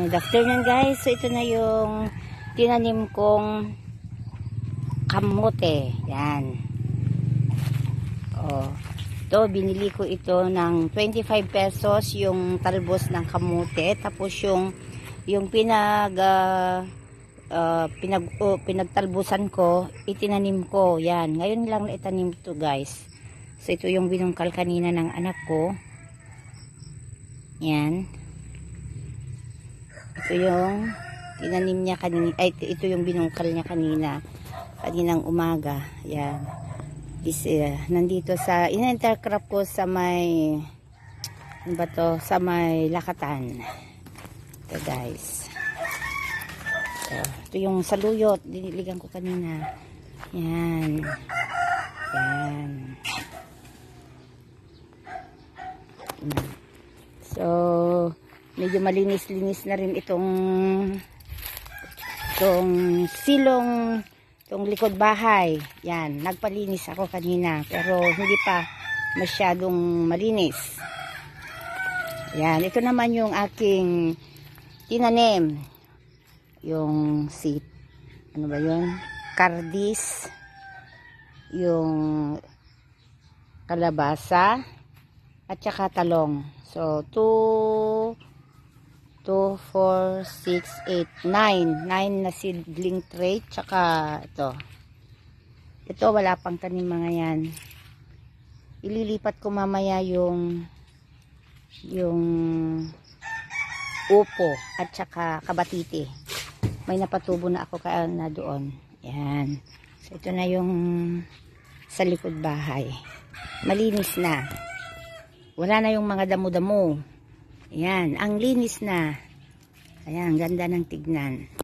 Good afternoon guys. So ito na yung tinanim kong kamote. Yan. Oh. Ito, binili ko ito ng 25 pesos yung talbos ng kamote. Tapos yung yung pinag uh, uh, pinag oh, pinagtalbusan ko, itinanim ko. Yan. Ngayon lang itanim to guys. So ito yung binungkal kanina ng anak ko. Yan. Ito yung tinanim niya kanina. Ay, ito yung binungkal niya kanina. Kaninang umaga. Yan. Is, uh, eh, nandito sa, inintercrop ko sa may, ano ba to? Sa may lakatan. Ito guys. Ito, ito yung saluyot. Diniligan ko kanina. Yan. Yan. Yan medyo malinis-linis na rin itong itong silong itong likod bahay yan, nagpalinis ako kanina pero hindi pa masyadong malinis yan, ito naman yung aking tinanim yung si ano ba yun cardis yung kalabasa at saka talong so 2 2, 4, 6, 8, 9. 9 na seedling tray. Tsaka ito. Ito wala pang tanim mga yan. Ililipat ko mamaya yung yung upo at tsaka kabatiti. May napatubo na ako kaya na doon. Yan. So, ito na yung sa likod bahay. Malinis na. Wala na yung mga damo-damo. Yan. Ang linis na. Ayan, ganda ng tignan.